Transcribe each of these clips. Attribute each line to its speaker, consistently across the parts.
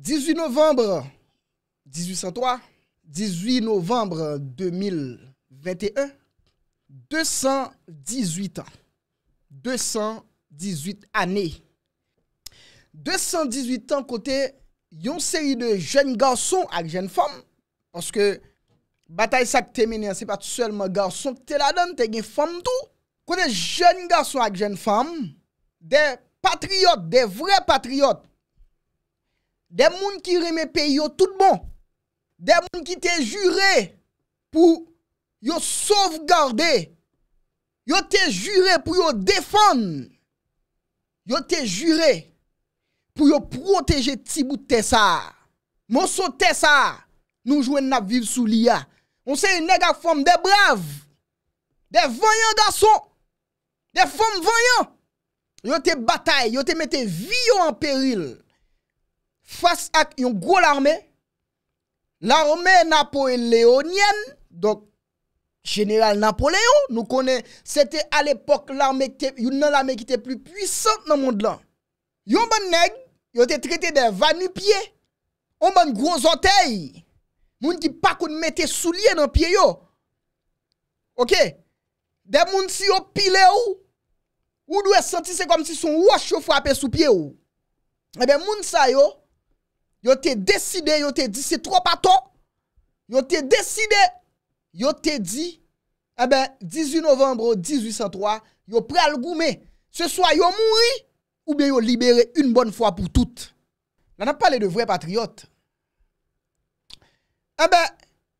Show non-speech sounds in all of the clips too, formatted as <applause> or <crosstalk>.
Speaker 1: 18 novembre, 1803, 18 novembre 2021, 218 an, 218 ane. 218 an kote yon seri de jen gason ak jen fom, oske batay sa k temine, se pati selman gason k te la dan, te gen fom tou, kote jen gason ak jen fom, de patriyot, de vre patriyot, De moun ki reme pe yo tout bon. De moun ki te jure pou yo sovgarde. Yo te jure pou yo defon. Yo te jure pou yo proteje tibou tesar. Monsou tesar nou jwen na viv sou liya. Monsen yon nega fom de brave. De vanyan gason. De fom vanyan. Yo te batay. Yo te mette viyo an peril. face à une grosse armée, l'armée napoléonienne, donc général Napoléon, nous connaissons, c'était à l'époque l'armée qui était plus puissante dans le monde là. Yon bon nèg, yon été traité de vanu-pied. On bon gros orteil. Moun qui pas qu'on mette souliers dans pied yo. OK. Des moun si yon pile ou ou doit sentir c'est comme si son roche frappé sous pied ou. Eh bien. moun sa yo Yo te deside, yo te di, se tro paton. Yo te deside, yo te di, e be, 18 novembre 1803, yo pre al goume, se swa yo mouri, ou be yo libere yon bon fwa pou tout. Nan ap pale de vre patriot. E be,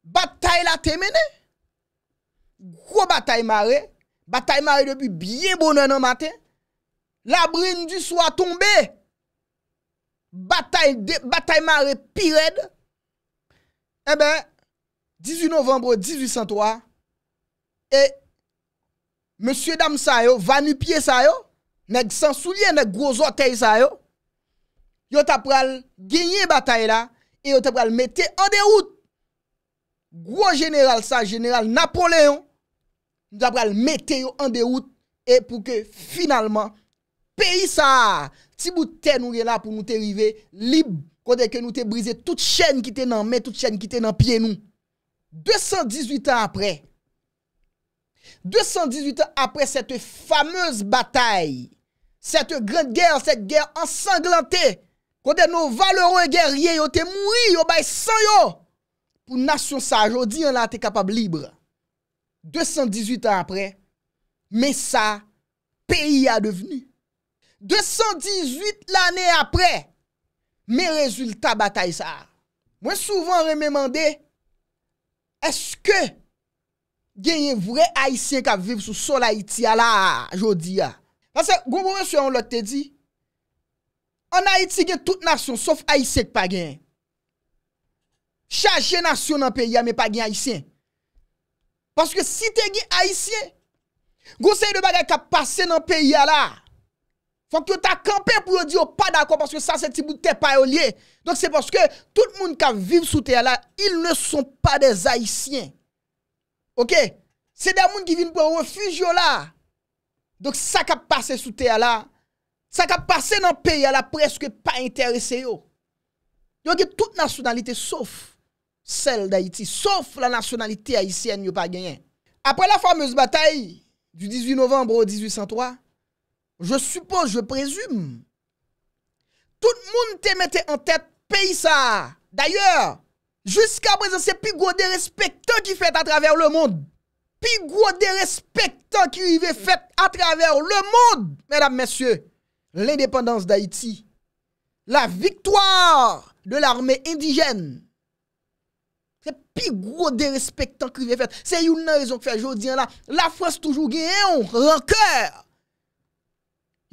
Speaker 1: batay la temene, gro batay mare, batay mare debi bien bonnen an maten, labrin di swa tombe, Bataille maré pi red. Ebe, 18 novembre 1803. E, M. Dam sa yo, Vanupie sa yo. Nèk san soulye nèk grozotey sa yo. Yo tap pral genye bataille la. E yo tap pral mette yon deyout. Groz general sa, general Napoléon. Yo tap pral mette yon deyout. E pou ke finalman, peyi sa a. Ti boutè nou yè la pou nou te rive, lib, konde ke nou te brise, tout chèn ki te nan mè, tout chèn ki te nan piè nou. 218 an apre, 218 an apre, sete fameuse batay, sete gren gèr, sete gèr ansanglante, konde nou valerou en gèr, yè yo te moui, yo bay san yo, pou nasyon sa, jodi yon la te kapab libre. 218 an apre, mè sa, peyi a devenu. 218 l'anè apre, mè rezultat batay sa. Mwen souvan remè mande, eske genye vwè Haitien kap viv sou sol Haiti ala jodi ya. Pase, gounbou mwen sou yon lote te di, an Haiti gen tout nasyon, sof Haitien k pa gen. Chache nasyon nan peyi ya, mè pa gen Haitien. Paske si te gen Haitien, gounse yon de bagay kap pase nan peyi ya la, Fonk yo ta kampe pou yo di yo pa da kon, porske sa se ti bout te pa yo liye. Donk se porske tout moun ka viv sou te ala, il ne son pa de Zaytien. Ok? Se de moun ki vin pou refuji yo la, donk sa ka pase sou te ala, sa ka pase nan peyi ala, preske pa interese yo. Donk e tout nasyonalite, sof sel de Zaytien, sof la nasyonalite Zaytien yo pa genyen. Apre la famez bataye, du 18 novembre au 1803, je suppose, je présume, tout le monde te mettait en tête pays ça. D'ailleurs, jusqu'à présent, c'est plus gros des respectants qui fait à travers le monde. Plus gros des respectants qui fait à travers le monde, mesdames, messieurs. L'indépendance d'Haïti, la victoire de l'armée indigène. C'est plus gros des respectants qui fait. C'est une raison que fait dis hein, là. La France toujours gagne, hein, rancœur.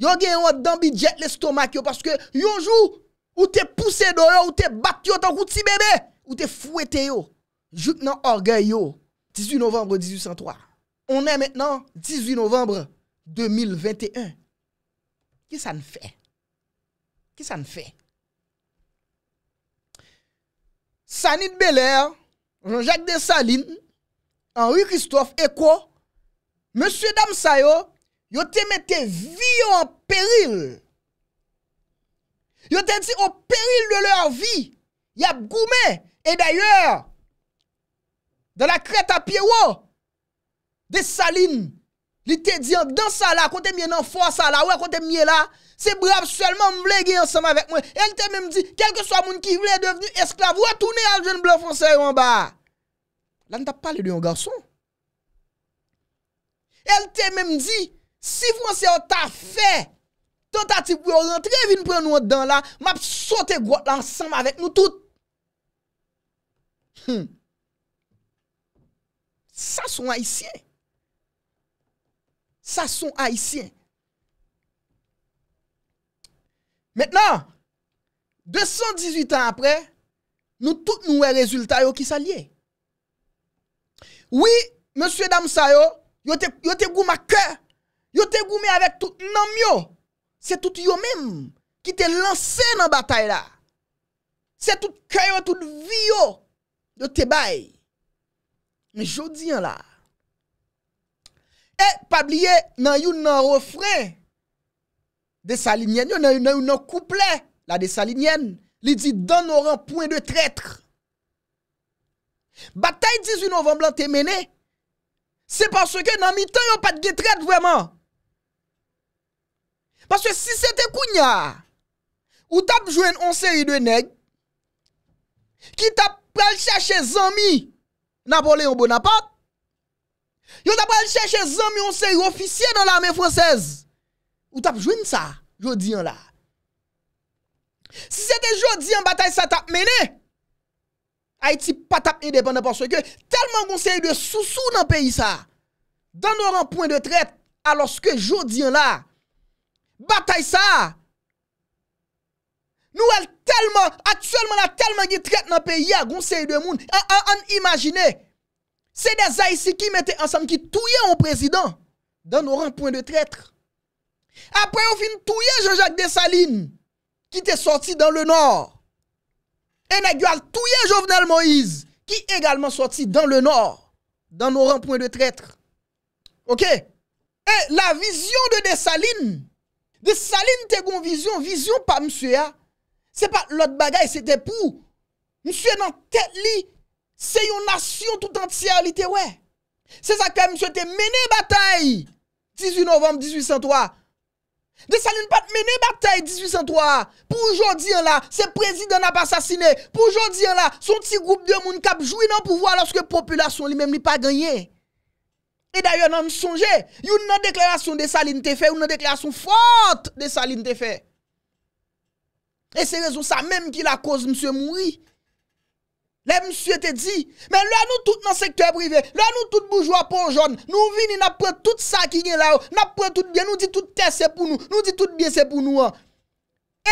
Speaker 1: Yon gen yon dambi djet lestomak yo paske yonjou ou te pousse do yo ou te bak yo tan kouti bebe ou te fwete yo jout nan orgen yo 18 novembre 1803 On en maintenant 18 novembre 2021 Ki sa nfe? Ki sa nfe? Sanit Beller Jean-Jacques Desalines Henri Christophe Eko Monsieur Dam Sayo yo te mette viyo an peril, yo te di an peril de lor vi, yap goumen, e dayor, dan la kret apye wou, de salin, li te di an dansa la, kote mye nan fwa sa la, wè kote mye la, se brab selman mblege ansama vek mwen, el te mèm di, kelke swa moun ki vle devenu esklav, wè toune an jen blan fonsè yon ba, la n tap pale de yon garson, el te mèm di, Si Fransè yo ta fè, ton ta tibou yo rentre, evi nou pren nou dan la, map sote gwa lansam avèk nou tout. Sa son haisyen. Sa son haisyen. Mèt nan, 218 an apre, nou tout nou wè rezultat yo ki sa liye. Oui, Monsie Dam Sayo, yo te gou ma kèr, yo te goume avèk tout nanm yo, se tout yo mèm ki te lansè nan batay la, se tout kèyo, tout vi yo, yo te bay, jodi an la, e pabliye nan yon nan refren, de salinienne, yo nan yon nan kouple, la de salinienne, li di dan oran pouen de tretre, batay 18 novemb lan te mène, se panso ke nan mi tan yo pat ge tret vèman, Paske si se te kounya, ou tap jwen onse yi de neg, ki tap pral chache zami, napole yon bonapot, yo tap pral chache zami onse yi ofisye nan la ame fransez, ou tap jwen sa, jodi an la. Si se te jodi an batay sa tap mene, a iti patap ndepan aposweke, telman kon se yi de sousou nan peyi sa, dan nan anpon de tret, aloske jodi an la, Bataille ça. Nous elle tellement, actuellement, la tellement de traite dans le pays, à sait de monde. On imagine, c'est des Haïtiens qui mettaient ensemble, qui touillaient au président dans nos rangs de traître. Après, on finit touiller Jean-Jacques Dessalines, qui était sorti dans le Nord. Et nous tout Jovenel Moïse, qui également sorti dans le Nord, dans nos rangs de traître. Ok? Et la vision de Dessalines, Desaline te kon vizyon, vizyon pa msue a, se pat lot bagay se te pou, msue nan tet li se yon nasyon tout antyer li te we Se zaka msue te mene batay 18 novembe 1803, desaline pat mene batay 1803, pou jodi an la se prezid an ap asasine, pou jodi an la son ti group de moun kap joui nan pouvoi aloske populasyon li mem li pa ganyen E da non, yon nan msonje, yon nan deklarasyon de saline te fe, yon nan deklarasyon fote de saline te fe. E se rezon sa, menm ki la koz msye moui. Le msye te di, men lè nou tout nan sektwè privè, lè nou tout boujwa ponjon, nou vini napre tout sa ki gen la yo, napre tout bien, nou di tout tes se pou nou, nou di tout bien se pou nou an.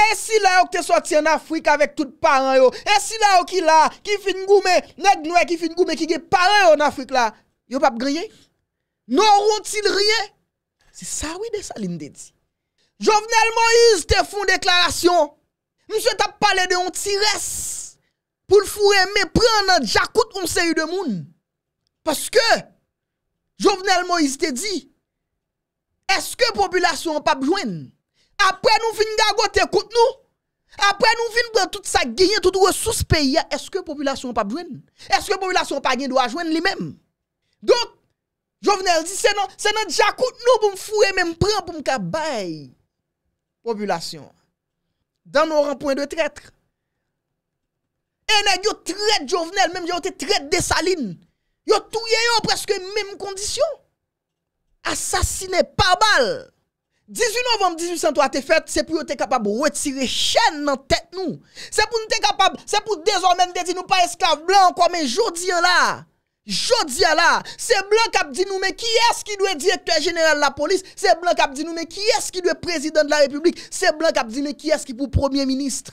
Speaker 1: E si la yo te soti an Afrik avek tout paran yo, e si la yo ki la, ki fin goume, nek noue ki fin goume ki gen paran yo nan Afrik la, yo pap griye? Non rontil rye? Se sa wè de sa li mde di. Jovenel Moïse te foun deklarasyon. Mse tap pale de yon tires. Poul fure me pren nan jakout yon se yu de moun. Paske. Jovenel Moïse te di. Eske populasyon pa bjwen? Apre nou fin gagote kout nou? Apre nou fin bre tout sa genyen tout ou e sous peyi ya? Eske populasyon pa bjwen? Eske populasyon pa genyen do a jwen li men? Dok. Jovenel di se nan diakout nou pou m fure men m pren pou m kabay. Populasyon. Dan nou ranpouen de tretre. E nen yo tret jovenel menm yo te tret desaline. Yo touye yo preske menm kondisyon. Asasine pabal. 18 novem 1813 te fet se pou yo te kapab wetire chen nan tet nou. Se pou nou te kapab se pou dezomen de ti nou pa esklave blan kwa men jodi an la. Jodi à là, c'est blanc qui a dit nous, mais qui est-ce qui doit être directeur général de la police? C'est blanc qui a dit nous, mais qui est-ce qui doit être président de la République? C'est blanc qui a dit mais qui est-ce qui pour premier ministre?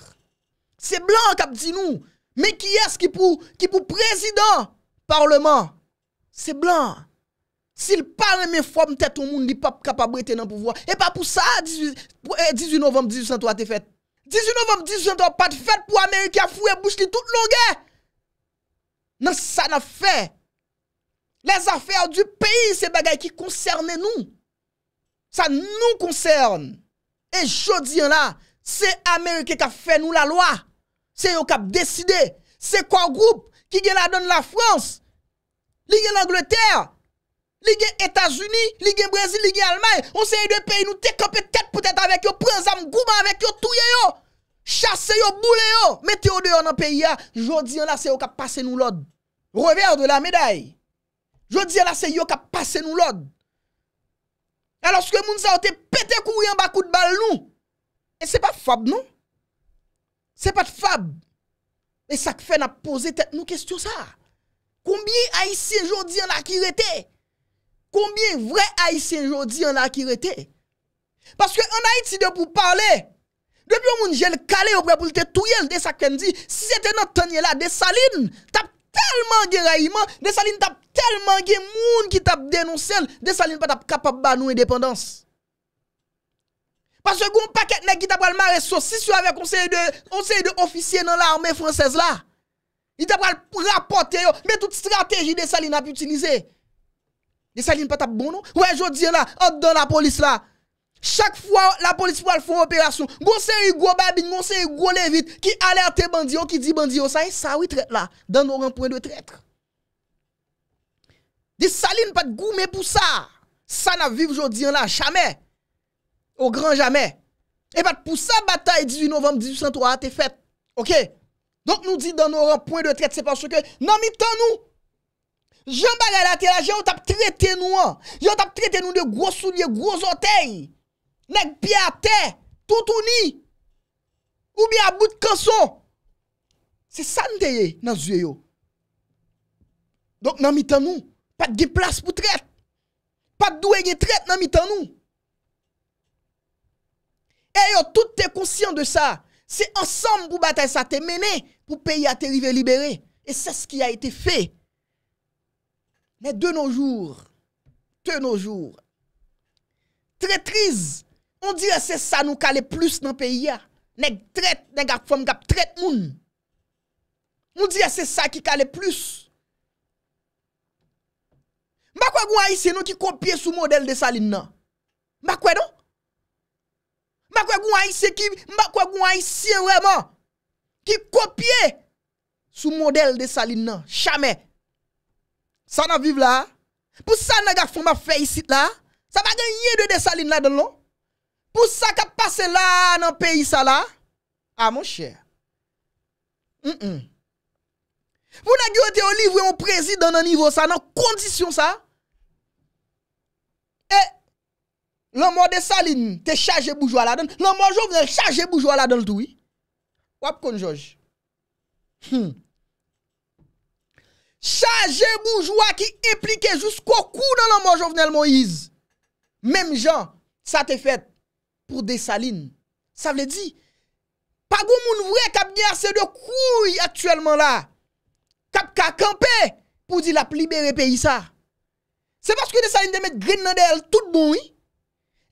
Speaker 1: C'est blanc qui a dit nous, mais qui est-ce qui pour, qui pour président parlement? C'est blanc. S'il parle mais forme tête au monde, il n'est pas capable de dans le pouvoir. Et pas pour ça, 18, eh, novembre 1803 t'es fait. 18 novembre 1803 pas de fête pour Américains fouet bouche tout longue. Non, ça n'a fait. Les afer du peyi, se bagay ki konserne nou. Sa nou konserne. E jodi an la, se Amerike ka fe nou la loa. Se yo kap deside. Se kwa group ki gen la don la Frans. Lige l'Angleterre. Lige Etasuni. Lige Brezi, ligi Almay. On se yede peyi nou te kapet ket potet avek yo. Prez am gouba avek yo touye yo. Chase yo, boule yo. Meteo deyon an peyi ya. Jodi an la, se yo kap pase nou lod. Rever de la medayi. Jodi an la se yo ka pase nou lod. E lorske moun sa o te pete kouye an bakout bal nou. E se pa fab nou. Se pa fab. E sak fe na pose tet nou kestyon sa. Koumbyen a isi jodi an la ki rete. Koumbyen vre a isi jodi an la ki rete. Paske an a iti de pou pale. Depi moun jen kale yo pre pou te tuye l de sak kendi. Si se te nan tanyela de salin. Tap tapak. Telman gen rayman, desaline tap telman gen moun ki tap denonsen, desaline pa tap kapap ba nou independans. Pas se goun paket nek ki tap wale maresos, si sou ave konseye de ofisye nan la arme fransez la, i tap wale rapote yo, me tout strateji desaline ap utilize. Desaline pa tap bon nou, wè jodi la, odan la polis la. Chak fwa la politi pou al foun operasyon, monsen yi gwo babin, monsen yi gwo levit, ki ale ate bandiyo, ki di bandiyo, sa yi sa wite la, dan nou ranpwen de tretre. Di salin pat goume pou sa, sa na viv jodi an la, chame, ou gran jame. E pat pou sa batay 18 novem 1803, te fet, ok? Donk nou di dan nou ranpwen de tretre, se paswke nan mi tan nou, jan bagay la te la, jan ou tap trette nou an, jan ou tap trette nou de gwo soulye, gwo zotey, Nèk pye a te, toutouni, ouby a bout konson, se san te ye nan zye yo. Donk nan mitan nou, pat ge plas pou tret, pat doue ge tret nan mitan nou. E yo, tout te konsyon de sa, se ansan pou batay sa te mene, pou peye a te libe libere, e se skye a ete fe. Men de nou jour, te nou jour, tretriz, On diye se sa nou kale plus nan peyi ya. Nèk tret, nèk ak fòm gap tret moun. Moun diye se sa ki kale plus. Mbakwe goun aise nou ki kopye sou model de salin nan. Mbakwe don? Mbakwe goun non? aise ki, mbakwe goun aise wèman. Ki kopye sou model de salin nan. Chame. Sa nan viv la. Pou sa nan ak fòm ap fe yisit la. Sa va gen yè de salin nan don lò. pou sa ka pase la nan peyi sa la, a ah, moun chè. M, m. Pou nan gyo te olivwe moun prezid dan nan nivou sa, nan kondisyon sa, e, l'an moun de sa lin, te chaje boujwa la dan, l'an moun jovnel, chaje boujwa la dan l'doui. Wap konjouj? Hmm. Chaje boujwa ki implike jous koukou nan l'an moun jovnel moun iz. Mem jan, sa te fet pour salines, Ça veut dire, pas de monde vrai qui a assez de couilles actuellement là. Qui cap camper pour dire la libérer pays ça. C'est parce que Dessalines salines met green dans tout bon, oui.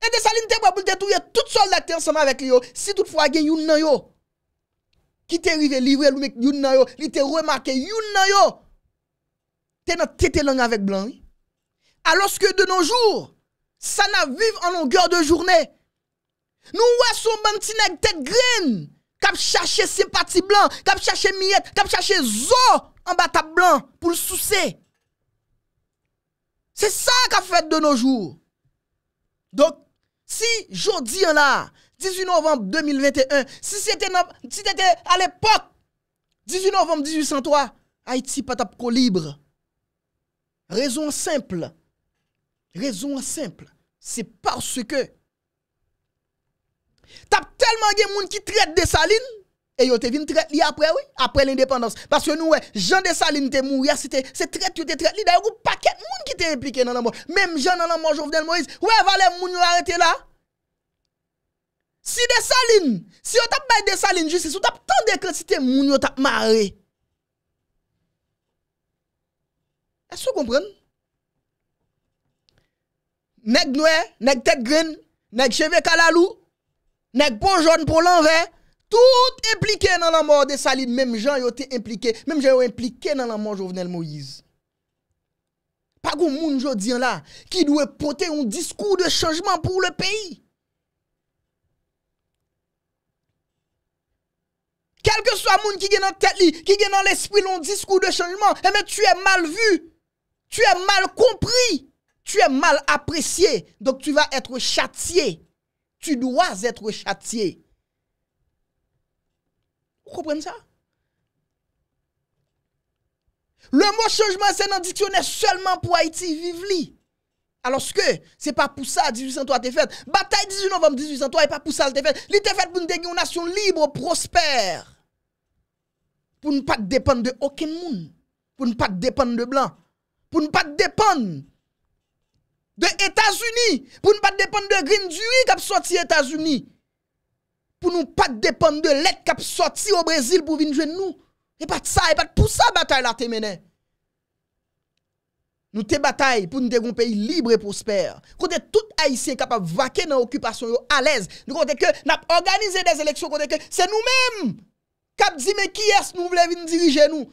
Speaker 1: Et salines te pour détruire tout soldat ensemble avec lui, oh. si toutefois fois yon nan yo. Qui te rive livré, lui yon nan yo, il te remarqué yon nan yo. Te nan tete avec blanc, Alors que de nos jours, ça n'a vive en longueur de journée. Nous voyons son petit nèg tête graine cap chercher sympathie blanc, cap chercher miette, cap chercher zo en bas blanc pour le soucier. C'est ça qu'a fait de nos jours. Donc si jodi là 18 novembre 2021, si c'était si à l'époque 18 novembre 1803, Haïti pas tap libre. Raison simple. Raison simple, c'est parce que tap telman gen moun ki tret desaline e yo te vin tret li apre wè apre l'independance baske nou wè jan desaline te mou ya si te se tret yo te tret li da yo pou paket moun ki te replike nanan moun mem jan nanan moun jovnen moun wè valè moun yo arete la si desaline si yo tap bay desaline si yo tap tan de kred si te moun yo tap mare e sou kompren nek nouè nek tet grin nek cheve kalalou Nèg bon jeune pour l'envers, tout impliqué dans la mort de Saline, même gens ont été impliqué, même gens été impliqué dans la mort de Jovenel Moïse. Pas qu'on moun jodi là qui doit porter un discours de changement pour le pays. Quel que soit monde qui gagne dans tête qui gagne dans l'esprit un discours de changement, eh tu es mal vu. Tu es mal compris. Tu es mal apprécié. Donc tu vas être châtié tu dois être châtié. Vous comprenez ça? Le mot changement, c'est dans dictionnaire seulement pour Haïti, vive Alors que, c'est pas pour ça 1803 t'es fait. Bataille 18 novembre 1803, et pas pour ça t'es fait. Il t'es fait pour une nation libre, prospère. Pour ne pas dépendre de aucun monde. Pour ne pas dépendre de blanc. Pour ne pas dépendre De Etats-Uni pou nou pat depande de Green Jury kap sorti Etats-Uni. Pou nou pat depande de let kap sorti ou Brazil pou vinjwen nou. E pat sa, e pat pou sa batal la te mene. Nou te batal pou nou degon peyi libre et prospère. Kote tout AISI kap ap vake nan okupasyon yo alez. Kote ke nap organize des eleksyon, kote ke se nou menm. Kap di me ki es nou vle vinjwen dirije nou.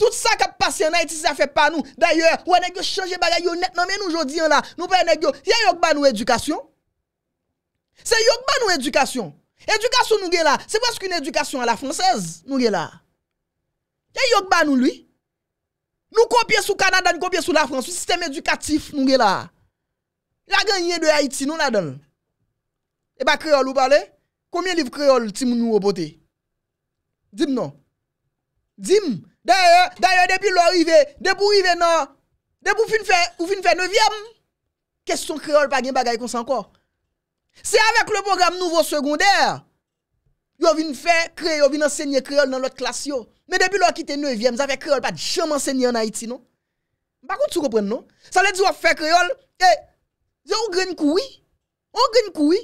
Speaker 1: Tout sa kap pasyen na Haiti sa fe pa nou. Daye, wè nèk yo chanje bagay yo net nan men nou jodi an la. Nou wè nèk yo, yè yok ban nou edukasyon? Se yok ban nou edukasyon? Edukasyon nou gè la, se wè skou yon edukasyon an la fransez nou gè la. Yè yok ban nou lwi? Nou kopye sou Kanada, nou kopye sou la Frans, sou sistem edukatif nou gè la. La gen yè de Haiti nou la dan. E eh ba kreol ou pale? Koumye liv kreol tim nou wopote? Dim nou? Dim? Dim? Dèye, dèye, dèpi lò rive, dèpou rive nan, dèpou fin fè, ou fin fè 9èm, kèstyon kreol pa gen bagay kon san kon. Se avèk lè program nouvo segondèr, yo vin fè kreol, yo vin ansènyè kreol nan lòt klas yo. Mè dèpi lò kite 9èm, zavè kreol pa di chèm ansènyè nan Haiti, non? Bakout sou repren, non? Sa lè di wò fè kreol, e, zè ou gren koui, ou gren koui.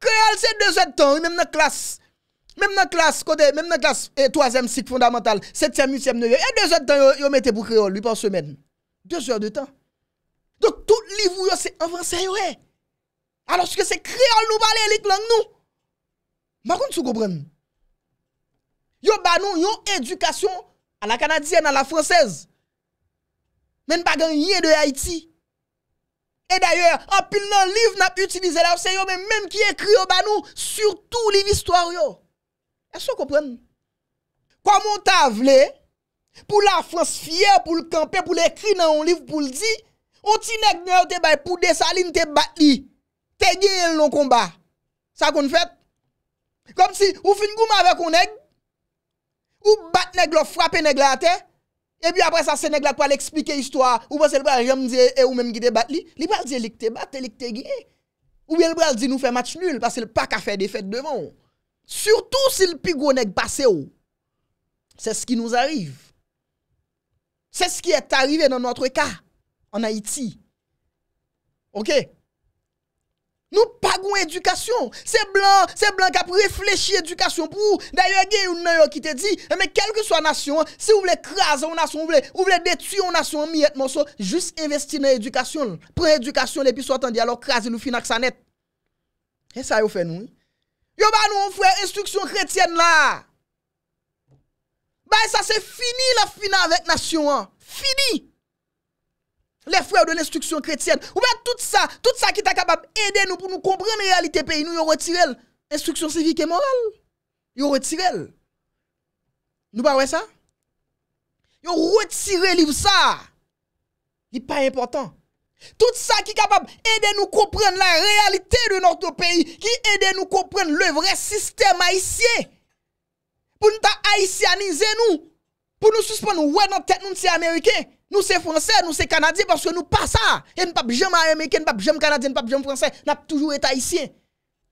Speaker 1: Kreol se de zèd tan, ou mèm nan klas yo. Même dans la classe, côté, même dans 3e cycle fondamental, 7e, 8e, 9e, et deux heures de temps, vous mettez pour créole, lui par semaine. Deux heures de temps. Donc tout livre, c'est en français. Eh. Alors que c'est créole, nous parlons les langue, nous. Ma contre, vous comprenez. Yo ba nous une éducation à la canadienne, à la française. Mais pas rien de Haïti. Et d'ailleurs, en pile dans livre n'a utilisé là, c'est mais même qui écrit au banou, surtout l'histoire yo. Kwa moun ta vle, pou la Frans fye, pou l'kampè, pou l'ekri nan yon liv pou l'di, ou ti neg nè yon te bay pou desaline te bat li, te gye yon konba. Sa kon fèt? Kom si, ou fin goum avè kon neg, ou bat neg lò fwapè neg la te, e bi apre sa se neg la pou al eksplike istwa, ou bas el bral jom zye e ou mèm gide bat li, li bral zye lik te bat, lik te gye. Ou bi el bral zye nou fè match nul, pas el pak a fè de fèt devan ou. Surtou eh, si l'pigo nèk pase ou. Se skye nouz arrive. Se skye t'arrive nan noutre ka. An Haiti. Ok. Nou pagoun edukasyon. Se blan kap reflechi edukasyon pou. Da yon gen yon nèyo ki te di. Eme kelke so nasyon. Se ou vle kras an nasyon. Ou vle detui an nasyon. Myet monson. Jus investi nan edukasyon. Pre edukasyon. Lè pi sou atendi. Alo krasi nou finak sanet. E sa yo fè nou. Yo ba nous frère instruction chrétienne là. Bah ça c'est fini la fin avec nation hein. Fini. Les frères de l'instruction chrétienne. Ou bien tout ça, tout ça qui est capable d'aider nous pour nous comprendre la réalité pays, nous yon retiré l'instruction civique et morale. Yon retiré. Nous pas ouais ça? Yon retiré livre ça. Il pas important. Tout ça qui est capable d'aider nous comprendre la réalité de notre pays, qui aide nous comprendre le vrai système haïtien. Pour nous haïtianiser nous, pour nous suspendre ouais dans tête nous sommes américains nous sommes français, nous sommes canadiens parce que nous pas ça. Et nous pas jamais ne nous pas jamais canadien, nous pas jamais français, nous avons toujours été haïtien.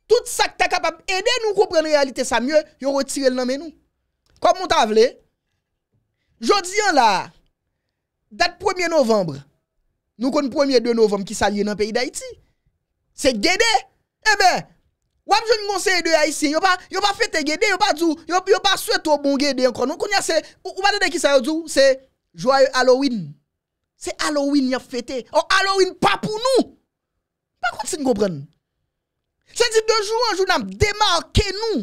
Speaker 1: Tout ça qui est capable d'aider nous comprendre la réalité ça mieux, nous. retirer le nom nous. Comme on t'a Jodi là, date 1er novembre Nou kon pou emye 2 novem ki sa liye nan peyi da iti. Se gede, ebe, eh wap joun monsen e de a isi, yo pa fete gede, yo pa souet bon ou bon gede an kon. Nou kon ya se, wap joun monsen e de ki sa yo du, se jwaye Halloween. Se Halloween ya fete, ou oh, Halloween pa pou nou. Pa kon sin go pren? Se di 2 joun, 1 joun nan demarke nou.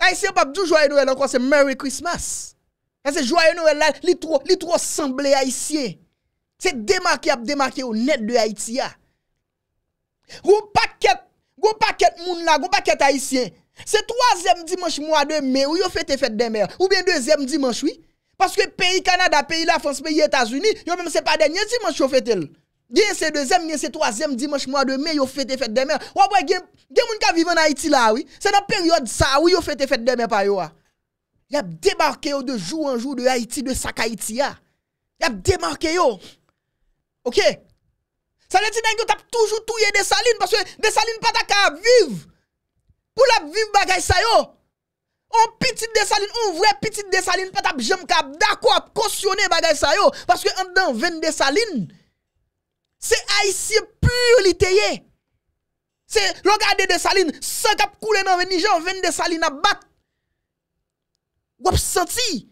Speaker 1: A isi yo pap du jwaye noel an kon, se Merry Christmas. Se jwaye noel an, li tou asemble a isi e. Se demarke ap demarke ou net de Haiti ya. Goun paket, goun paket moun la, goun paket Haitien. Se troazem dimanche moun a demen ou yo fete fete demen. Ou bien dezem dimanche, oui. Paske peyi Kanada, peyi la France, peyi Etasuni, yo mèm se pa den, nye dimanche yo fete l. Nyen se dezem, nyen se troazem dimanche moun a demen, yo fete fete demen. Ou abwe gen, gen moun ka vive nan Haiti la, oui. Se nan peryode sa, ou yo fete fete demen pa yo a. Ah. Yap demarke yo de jou an jou de Haiti, de Sakaiti ah. ya. Yap demarke yo. Ok? San leti nan yon tap toujou touye desaline Paske desaline pata ka ap viv Pou la ap viv bagay sayo On pitit desaline On vwe pitit desaline pata ap jem kap Da kwa ap kosyone bagay sayo Paske an dan ven desaline Se aisyen pu li teye Se logade desaline San kap koule nan ven nijan Ven desaline ap bat Gwap santi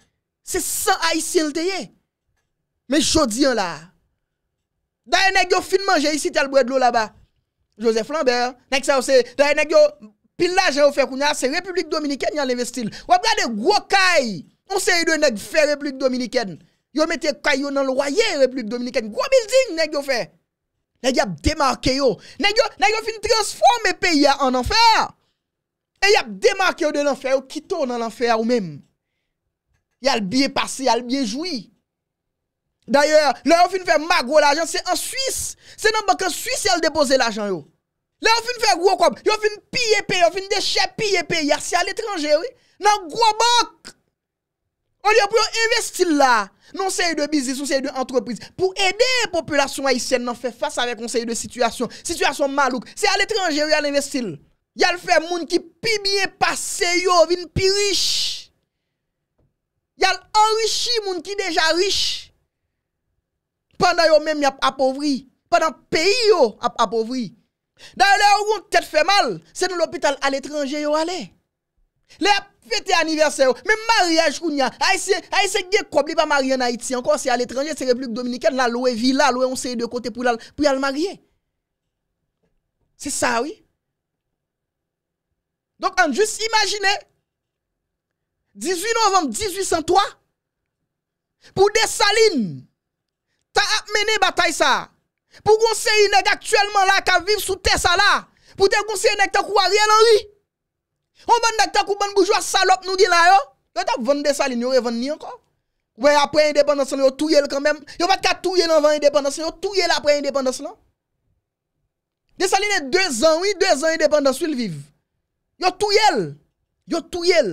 Speaker 1: Se san aisyen li teye Men jodi an la D'ailleurs, nèg yo fin manger ici tel bois de l'eau là-bas. Joseph Lambert, nèg ça c'est d'ailleurs nèg yo pile l'argent fait qu'on a c'est République dominicaine y a investi. Ou regarde gros caille. On série de nèg fait République dominicaine. Yo mette cailloux dans le loyer République dominicaine. Gros building nèg yo fait. Nèg y a démarqué yo. Nèg yo nèg yo fin transformer pays en enfer. Et y a démarqué de l'enfer, qui tourne dans l'enfer ou même. Y a bien passé, y a bien joui. D'ayor, lè yon fin fè ma gwo l'ajan, se an Suisse, se nan bak an Suisse yon depose l'ajan yo. Lè yon fin fè gwo kop, yon fin piye pe, yon fin deche piye pe, yon si al etranjè, nan gwo bak. On yon pou yon investil la, non se yon de bizis, ou se yon de antropriz, pou ede populasyon ayisyen nan fè fasa vek on se yon de situasyon, situasyon malouk. Se al etranjè, yon investil. Yon fè moun ki pi bie pase yo, vin pi riche. Yon anrichi moun ki deja riche. pendant yo même y a appauvri, pendant pays yo a appauvri. D'ailleurs, les tête fait mal, c'est dans l'hôpital à l'étranger yo allé. Les fêtes anniversaire, même mariage qu'on y a, se haïtien qui est en Haïti, encore c'est à l'étranger, c'est République Dominicaine, là loi villa, loue on sait de côté pour la pou le marier. C'est ça oui. Donc on juste imaginer 18 novembre 1803 pour des salines Ta ap mene batay sa. Pou kon se yon ek aktuelman la ka viv sou tesala. Pou ten kon se yon ek te kou a riel anri. Oman dek te kou ban boujwa salop nou di la yo. Yo te ap vende desaline yo revende ni anko. Wey apre indepandansan yo touye l kanmem. Yo vat ka touye l anvan indepandansan. Yo touye l apre indepandansan. Desaline de 2 e an wii 2 an indepandansan wil viv. Yo touye l. Yo touye l.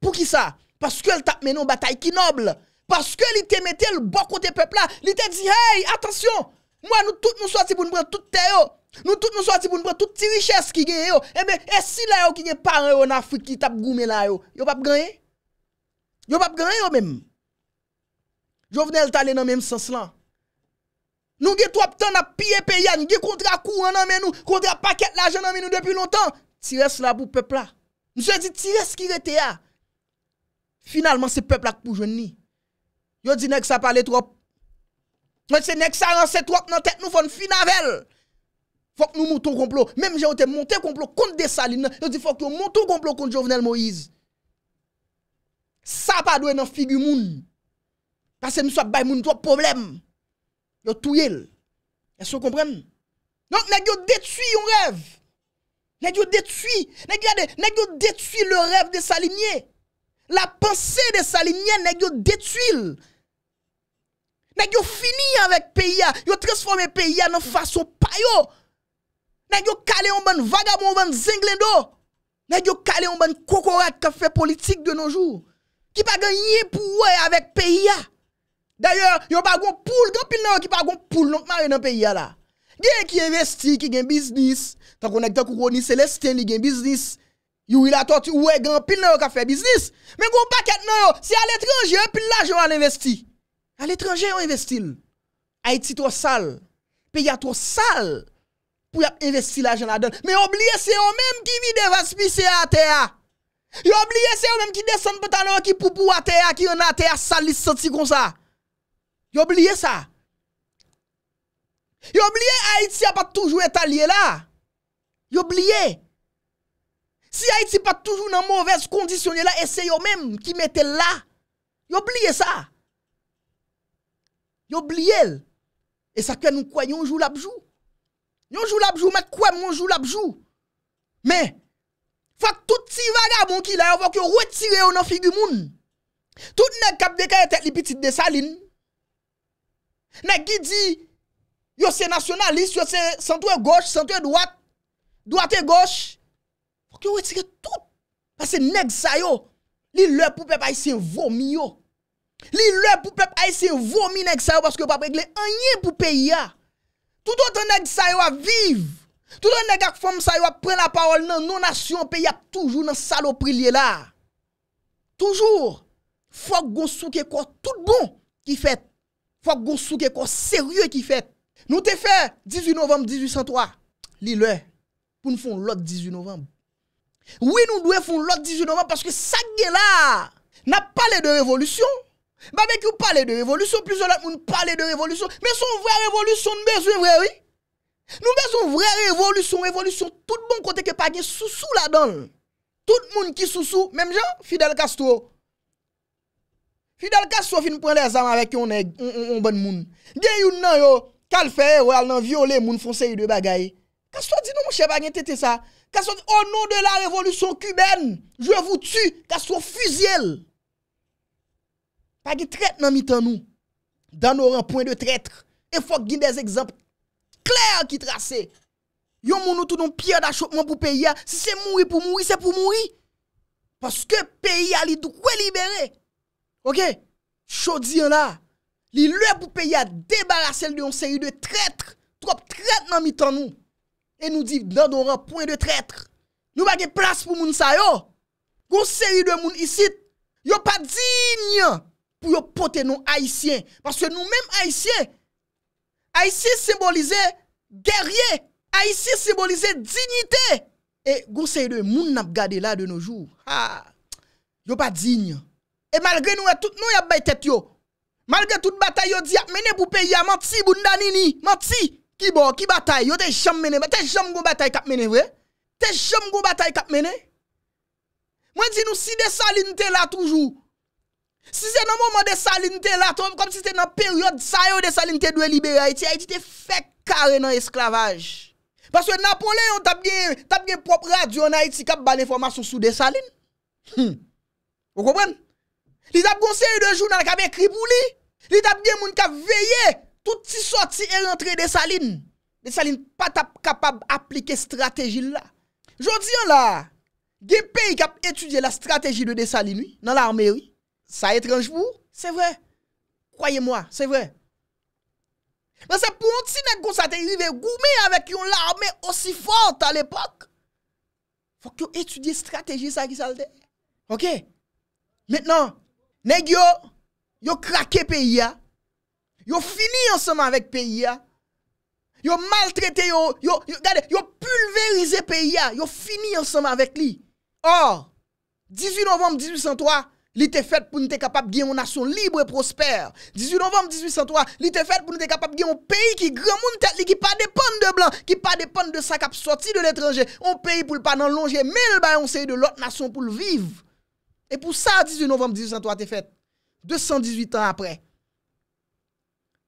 Speaker 1: Pou ki sa? Paske el tap mene yon batay ki noble. Baske li te mette l boko te pepla, li te di, hey, atasyon, mwa nou tout nou sa ti pou nou bre tout te yo, nou tout nou sa ti pou nou bre tout ti riches ki ge yo, e, e si la yo ki nye paran yo na Afrik ki tap goume la yo, yo pap ganye? Yo pap ganye yo menm? Jou vene l tale nan menm sens lan. Nou ge tou ap tan ap piye pe ya, nou ge kontra kou ananmen nou, kontra paket la ajan anmen nou depi lontan, ti res la pou pepla. Nou se di ti res ki rete ya. Finalman se pepla ak pou jouni ni. Yo dit que ça parle trop. Mais c'est que ça rense trop dans tête nous faut finavel. Faut que nous montons complot. Même j'ai été monté complot contre des yo dit faut que nous montons complot contre Jovenel Moïse. Ça pas doit dans figure moun. Parce que nous sommes bay moun trop problème. Yo touye. Est-ce que vous comprenez Donc nek yo détruit un rêve. Nèg yo détruit, yo détruit le rêve des saliniers. La pensée des saliniers nèg yo détruit. Nèk yo fini anvek peyi a, yo transforme peyi a nan fason pa yo. Nèk yo kale yon ban vagabon van zenglendo. Nèk yo kale yon ban kokora kafe politik de noujou. Ki pa genye pou wey anvek peyi a. Dèye, yo bagon poul, genpil nan yo ki bagon poul non nan kmanwe nan peyi a la. Gen ki investi, ki gen biznis. Takon ek takon koni selestèn li gen biznis. Yo wila tot yon wey genpil nan yo kafe biznis. Men kon paket nan yo, si al etranje, epil la jowan investi. À l'étranger, on investit. Haïti trop sale. Pays trop sale pour investir l'argent là-dedans. Mais oubliez, c'est eux-mêmes qui vident vespices à terre. Ils oubliez, c'est eux-mêmes qui descendent pantalon qui poupou à terre, qui en a terre sale, senti comme ça. Y oublie ça. Yo oubliez, Haïti a pas toujours été allié là. Ils oubliez. Si Haïti pas toujours dans mauvaise condition là, et c'est eux-mêmes qui mettent là. Ils oubliez ça. yo bli el, e sa kwen nou kwen yon jou labjou, yon jou labjou met kwen moun jou labjou, men, fak tout ti vagabon ki la, yo fak yo wetire yo nan figi moun, tout neg kap de kaya tet li pitit de salin, neg ki di, yo se nasyonalist, yo se santou e goch, santou e dwat, dwat e goch, fak yo wetire tout, pase neg sayo, li lè pou pe pay se vomi yo, Li lè pou pep a ese vomi neg sa yo Baske pa prek le anye pou pe ya Tout an neg sa yo a viv Tout an neg ak fom sa yo a pren la parol nan nonasyon Pe ya toujou nan salopri li e la Toujou Fok gonsou keko tout bon ki fet Fok gonsou keko seryue ki fet Nou te fe 18 novem 1803 Li lè pou nou foun lot 18 novem Ou e nou dwe foun lot 18 novem Paske sa ge la Na pale de revolusyon Babè ki ou pale de revolutyon, plus ou la moun pale de revolutyon, mè son vwè revolutyon, nou mè son vwè revolutyon, tout moun kote ke pa gen sou sou la don. Tout moun ki sou sou, mèm jan, Fidel Castro. Fidel Castro fin mpwende azan avè ki yon bon moun. Gen yon nan yo, kal fè, wè al nan vyo lè moun fonse yon bagay. Castro di nou mwen che bagen tete sa. Castro di, o nou de la revolutyon kubèn, je vwou tu, Castro fusiel. Pa ki tret nan mi tan nou. Dan nou ran pouen de tret. E fok gine dez ekzamp. Kler ki trase. Yon moun nou touton piya da chotman pou peyi a. Si se mouri pou mouri, se pou mouri. Paske peyi a li dkwe libere. Ok. Chodzien la. Li lè pou peyi a debaraselle de yon seri de tret. Trop tret nan mi tan nou. E nou di nan nou ran pouen de tret. Nou bagye plas pou moun sa yo. Gon seri de moun isit. Yo pa digne. pou yo pote nou haisyen, parce nou menm haisyen, haisyen simbolize gerye, haisyen simbolize djignite, e gosey de moun nap gade la de nou jou, yo pa djign, e malge nou e tout nou yap baytet yo, malge tout batay yo di ap mene pou peya, mat si bundanini, mat si kibor, kibatay, yo te jom mene, te jom gou batay kap mene, te jom gou batay kap mene, mwen di nou si de salinten la toujou, Si se nan mouman de salin te latom, kom si te nan peryode sa yo de salin te dwe libere a iti, a iti te fek kare nan esklavaj. Paswe Napoléon tabge, tabge prop radio an a iti kap bal informasyon sou de salin. Hmm. Ou kompren? Li tab gonsen yu de jounan kabe krip mou li, li tabge mouni kap veye touti soti e rentre de salin. De salin pa tap kapab aplike strateji la. Jodiyan la, gen peyi kap etudye la strateji de de salin yu nan la armè yu. ça étrange vous C'est vrai. Croyez-moi, c'est vrai. Mais c'est pour un petit nègre ça t'est arrivé avec une armée aussi forte à l'époque. Faut que la stratégie ça qui ça OK Maintenant, nèg yo yo craqué pays a. Yo fini ensemble avec pays a. Yo maltraité yo yo regardez, yo, pays a, yo fini ensemble avec lui. Or 18 novembre 1803 Li te fet pou nou te kapap gen yon nasyon libre et prospère. 18 novembre 1803, li te fet pou nou te kapap gen yon peyi ki gramoun tet li ki pa depan de blan, ki pa depan de sakap sorti de l'étranger, yon peyi pou l'panan longe, mil bayon se yon de l'ot nasyon pou l'vive. Et pou sa 18 novembre 1803 te fet, 218 ans apre,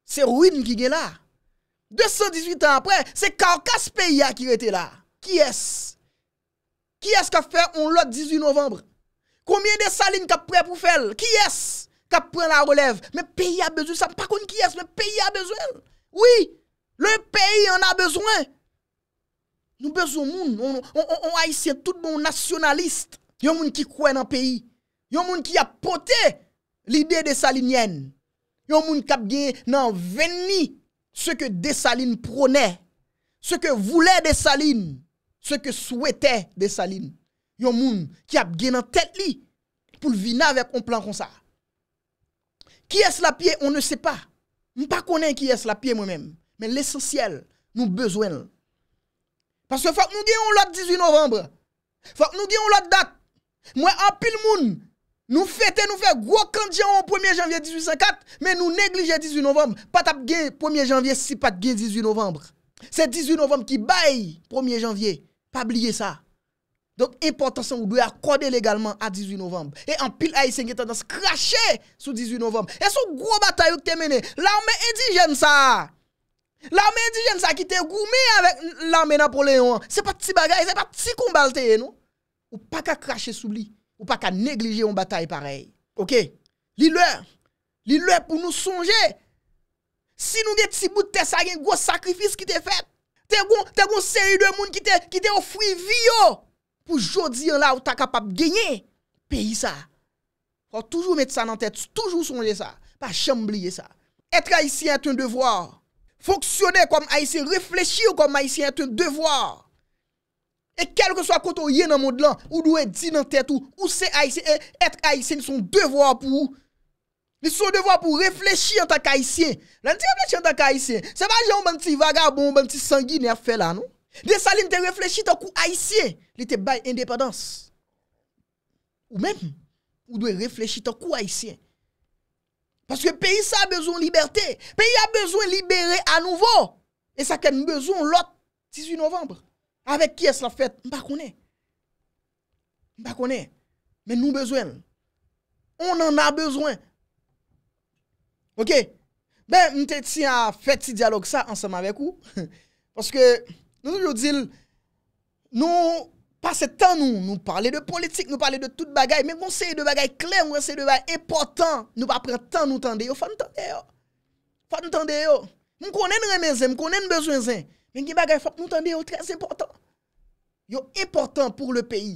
Speaker 1: se rouine ki gen la. 218 ans apre, se karkas peyi a ki rete la. Ki es? Ki es ka fe yon lot 18 novembre? Koumye desaline kap prè pou fèl? Ki es kap prè la relèv? Mè peyi a bezou? Sa pa kon ki es, mè peyi a bezou? Oui, lè peyi an a bezou. Nou bezou moun, on a isye tout bon nasyonaliste. Yon moun ki kwen nan peyi. Yon moun ki apote l'ide desalinienne. Yon moun kap gen nan veni se ke desaline pronè. Se ke voule desaline. Se ke souwete desaline. yon moun qui a gagné en tête li pour venir avec un plan comme ça. Qui est-ce la pied, on ne sait pas. Je pas connais qui est la pied moi-même, mais l'essentiel nous besoin. Parce que faut que nous gagnons l'autre 18 novembre. Faut que nous gagnons l'autre date. Moi en pile moun nous fêtons, nous faisons gros candidat au 1er janvier 1804, mais nous négligeons 18 novembre. Pas le 1er janvier si pas de 18 novembre. C'est 18 novembre qui baille 1er janvier. Pas oublier ça. Donk importasyon ou dwe akode legalman a 18 novemb. E an pil a yi seng etan dan se krashe sou 18 novemb. E sou gwo batay ou te mene. Lame edi jen sa. Lame edi jen sa ki te goume avèk lame Napoléon. Se pa ti bagay, se pa ti koumbalteye nou. Ou pa ka krashe sou li. Ou pa ka neglije yon batay parey. Ok. Li lè. Li lè pou nou sonje. Si nou de ti bout te sa gen gwo sakrifis ki te fè. Te gwo seri de moun ki te ofwiviyo. pou jodi yon la ou ta kapap genye, peyi sa. Kwa toujou met sa nan tèt, toujou sonje sa, pa chambliye sa. Etre haisyen ete un devor. Foksyone kom haisyen, reflechye ou kom haisyen ete un devor. E kel ke swa koto yon nan moun lan, ou nou e di nan tèt ou, ou se haisyen, etre haisyen ni son devor pou ou. Ni son devor pou reflechye an tak haisyen. Nan ti reflechye an tak haisyen. Se ma jen ou ban ti vagabon, ban ti sangi ni a fè la nou. Desa li mte reflechi ta kou Aisyen Li te bay indepadans Ou men Ou dwe reflechi ta kou Aisyen Paske peyi sa a bezon liberté Peyi a bezon libere a nouvo E sa ken bezon lot 18 novembre Awek ki es la fet? Mpa kone Mpa kone Men nou bezwen On an a bezwen Ok Ben mte ti a fet si dialog sa ansam avek ou <laughs> Paske Mpe Nou joudil, nou pase tan nou, nou pale de politik, nou pale de tout bagay, men kon seyi de bagay klem, kon seyi de bagay epotan, nou pa pre tan nou tende yo, fad nou tende yo, fad nou tende yo, moun konen remenzen, moun konen bejwenzen, men ki bagay fap nou tende yo, trez epotan, yo epotan pou le peyi.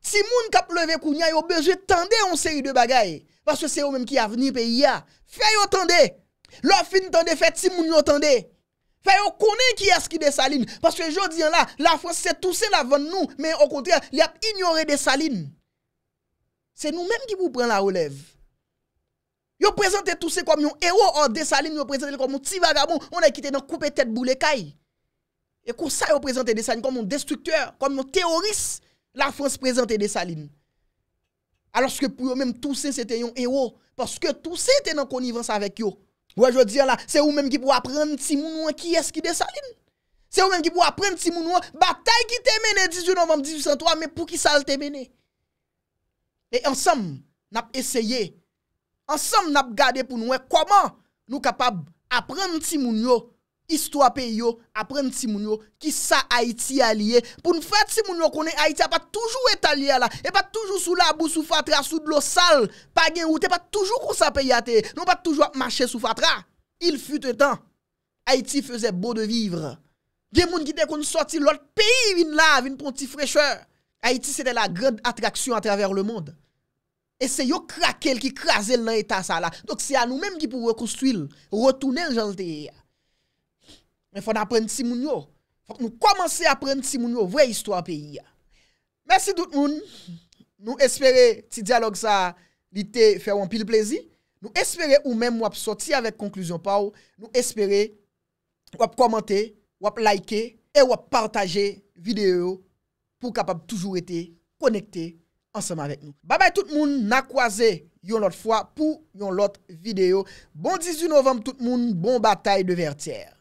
Speaker 1: Ti moun kap leve kounya yo beje tende yo seyi de bagay, wache seyo men ki avni peyi ya, fya yo tende, lo fin tende fè ti moun yo tende, Fè yo konen ki yas ki desaline. Paske jodi an la, la Frans se touse la van nou. Men yo kontre, li ap ignore desaline. Se nou menm ki pou pran la relev. Yo prezante touse kom yon ero or desaline. Yo prezante kom yon ti vagabon. On e kite nan koupe tet bou le kaj. E kon sa yo prezante desaline. Kom yon destructure, kom yon teoris. La Frans prezante desaline. Alorske pou yo menm touse se te yon ero. Paske touse te nan konivans avek yo. Ou ajwa diyan la, se ou menm ki pou apren ti moun wè, ki eski de salin? Se ou menm ki pou apren ti moun wè, batay ki temene 18 novem 1803, me pou ki sal temene? E ansam nap eseye, ansam nap gade pou nou wè, kouman nou kapab apren ti moun yo? Istwa pe yo, apren ti moun yo, ki sa Haiti a liye. Poun fèd ti moun yo konen, Haiti a pat toujou etalye la. E pat toujou sou labou, sou fatra, sou dlo sal. Pa gen ou te pat toujou kon sa pe yate. Non pat toujou ap mache sou fatra. Il fut etan. Haiti fèze bo de vivre. Gen moun gide kon sorti lòl peyi vin la, vin pon ti frecheur. Haiti sète la gred atraksyon atraver le moun. E se yo krakel ki krasel nan eta sa la. Dok se anou menm ki pou rekonstwil. Rotounen jan te ya. Fon apren si moun yo. Fon nou komanse apren si moun yo. Vreye istwa peyi ya. Mersi tout moun. Nou espere ti dialog sa lite feron pil plezi. Nou espere ou men wap soti avek konklusyon pa ou. Nou espere wap komante, wap like e wap partaje video pou kapab toujou ete konekte ansama vek nou. Babay tout moun na kwaze yon lot fwa pou yon lot video. Bon 10 du novem tout moun. Bon batay de vertier.